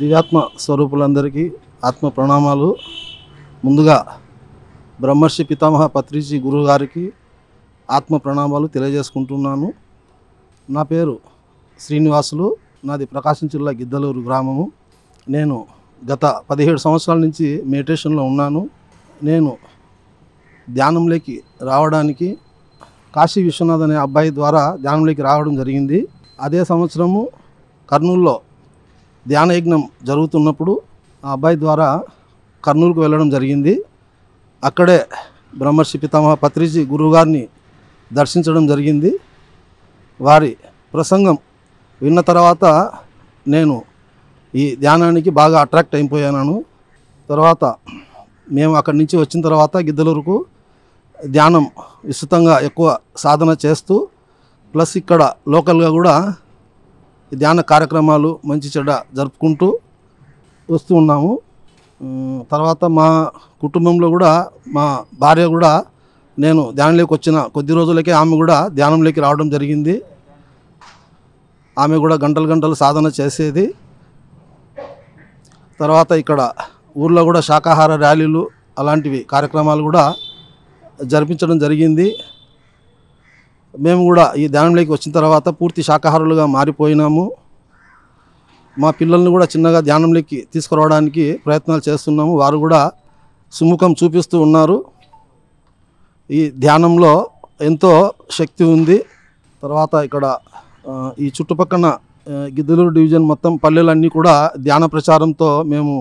దివ్యాత్మ స్వరూపులందరికీ ఆత్మ ప్రణామాలు ముందుగా బ్రహ్మర్షి పితామహ పత్రిజీ గురువు గారికి ఆత్మ ప్రణామాలు తెలియజేసుకుంటున్నాను నా పేరు శ్రీనివాసులు నాది ప్రకాశం జిల్లా గిద్దలూరు గ్రామము నేను గత పదిహేడు సంవత్సరాల నుంచి మెడిటేషన్లో ఉన్నాను నేను ధ్యానంలోకి రావడానికి కాశీ విశ్వనాథ్ అనే అబ్బాయి ద్వారా ధ్యానంలోకి రావడం జరిగింది అదే సంవత్సరము కర్నూల్లో ధ్యాన యజ్ఞం జరుగుతున్నప్పుడు ఆ అబ్బాయి ద్వారా కర్నూలుకు వెళ్ళడం జరిగింది అక్కడే బ్రహ్మర్షి పితామహ పత్రిజీ గురువుగారిని దర్శించడం జరిగింది వారి ప్రసంగం విన్న తర్వాత నేను ఈ ధ్యానానికి బాగా అట్రాక్ట్ అయిపోయాను తర్వాత మేము అక్కడి నుంచి వచ్చిన తర్వాత గిద్దలూరుకు ధ్యానం విస్తృతంగా ఎక్కువ సాధన చేస్తూ ప్లస్ ఇక్కడ లోకల్గా కూడా ధ్యాన కార్యక్రమాలు మంచి చెడ్డ జరుపుకుంటూ వస్తూ ఉన్నాము తర్వాత మా కుటుంబంలో కూడా మా భార్య కూడా నేను ధ్యానంలోకి వచ్చిన కొద్ది రోజులకే ఆమె కూడా ధ్యానంలోకి రావడం జరిగింది ఆమె కూడా గంటలు గంటలు సాధన చేసేది తర్వాత ఇక్కడ ఊర్లో కూడా శాకాహార ర్యాలీలు అలాంటివి కార్యక్రమాలు కూడా జరిపించడం జరిగింది మేము కూడా ఈ ధ్యానంలోకి వచ్చిన తర్వాత పూర్తి శాకాహారులుగా మారిపోయినాము మా పిల్లల్ని కూడా చిన్నగా ధ్యానంలోకి తీసుకురావడానికి ప్రయత్నాలు చేస్తున్నాము వారు కూడా సుముఖం చూపిస్తూ ఉన్నారు ఈ ధ్యానంలో ఎంతో శక్తి ఉంది తర్వాత ఇక్కడ ఈ చుట్టుపక్కన గిద్దలూరు డివిజన్ మొత్తం పల్లెలన్నీ కూడా ధ్యాన ప్రచారంతో మేము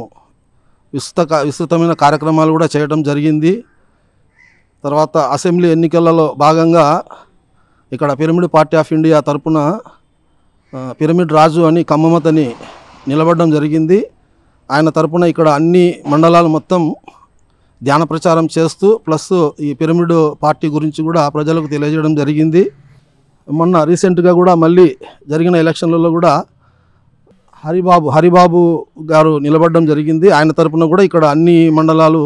విస్తృత విస్తృతమైన కార్యక్రమాలు కూడా చేయడం జరిగింది తర్వాత అసెంబ్లీ ఎన్నికలలో భాగంగా ఇక్కడ పిరమిడ్ పార్టీ ఆఫ్ ఇండియా తరపున పిరమిడ్ రాజు అని కమ్మమతని నిలబడడం జరిగింది ఆయన తరపున ఇక్కడ అన్ని మండలాలు మొత్తం ధ్యాన ప్రచారం చేస్తూ ప్లస్ ఈ పిరమిడ్ పార్టీ గురించి కూడా ప్రజలకు తెలియజేయడం జరిగింది మొన్న రీసెంట్గా కూడా మళ్ళీ జరిగిన ఎలక్షన్లలో కూడా హరిబాబు హరిబాబు గారు నిలబడడం జరిగింది ఆయన తరపున కూడా ఇక్కడ అన్ని మండలాలు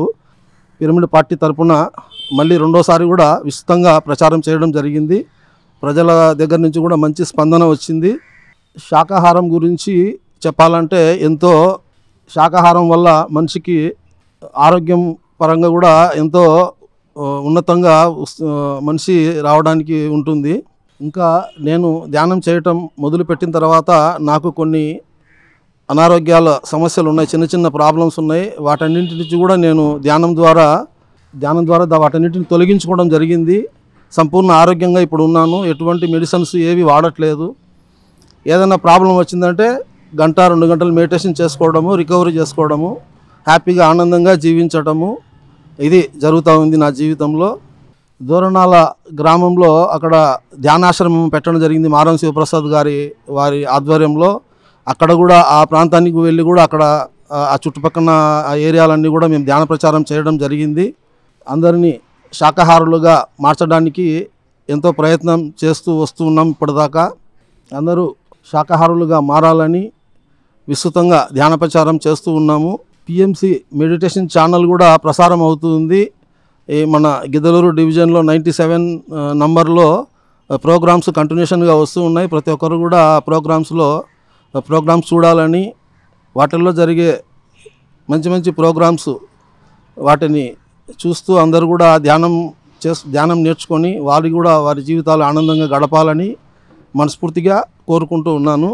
పిరమిడ్ పార్టీ తరపున మళ్ళీ రెండోసారి కూడా విస్తృతంగా ప్రచారం చేయడం జరిగింది ప్రజల దగ్గర నుంచి కూడా మంచి స్పందన వచ్చింది శాకాహారం గురించి చెప్పాలంటే ఎంతో శాకాహారం వల్ల మనిషికి ఆరోగ్యం పరంగా కూడా ఎంతో ఉన్నతంగా మనిషి రావడానికి ఉంటుంది ఇంకా నేను ధ్యానం చేయటం మొదలుపెట్టిన తర్వాత నాకు కొన్ని అనారోగ్యాల సమస్యలు ఉన్నాయి చిన్న చిన్న ప్రాబ్లమ్స్ ఉన్నాయి వాటన్నింటి నుంచి కూడా నేను ధ్యానం ద్వారా ధ్యానం ద్వారా వాటన్నింటిని తొలగించుకోవడం జరిగింది సంపూర్ణ ఆరోగ్యంగా ఇప్పుడు ఉన్నాను ఎటువంటి మెడిసిన్స్ ఏవి వాడట్లేదు ఏదైనా ప్రాబ్లం వచ్చిందంటే గంట రెండు గంటలు మెడిటేషన్ చేసుకోవడము రికవరీ చేసుకోవడము హ్యాపీగా ఆనందంగా జీవించడము ఇది జరుగుతూ ఉంది నా జీవితంలో దూరణాల గ్రామంలో అక్కడ ధ్యానాశ్రమం పెట్టడం జరిగింది మారం శివప్రసాద్ గారి వారి ఆధ్వర్యంలో అక్కడ కూడా ఆ ప్రాంతానికి వెళ్ళి కూడా అక్కడ ఆ చుట్టుపక్కల ఏరియాలన్నీ కూడా మేము ధ్యాన ప్రచారం చేయడం జరిగింది అందరినీ శాకాహారులుగా మార్చడానికి ఎంతో ప్రయత్నం చేస్తూ వస్తూ ఉన్నాం ఇప్పటిదాకా అందరూ శాకాహారులుగా మారాలని విస్తృతంగా ధ్యాన ప్రచారం చేస్తూ ఉన్నాము పిఎంసి మెడిటేషన్ ఛానల్ కూడా ప్రసారం అవుతుంది మన గిద్దలూరు డివిజన్లో నైంటీ సెవెన్ నంబర్లో ప్రోగ్రామ్స్ కంటిన్యూషన్గా వస్తూ ఉన్నాయి ప్రతి ఒక్కరు కూడా ప్రోగ్రామ్స్లో ప్రోగ్రామ్స్ చూడాలని వాటిల్లో జరిగే మంచి మంచి ప్రోగ్రామ్స్ వాటిని చూస్తూ అందరు కూడా ధ్యానం చేసు ధ్యానం నేర్చుకొని వారు కూడా వారి జీవితాలు ఆనందంగా గడపాలని మనస్ఫూర్తిగా కోరుకుంటూ ఉన్నాను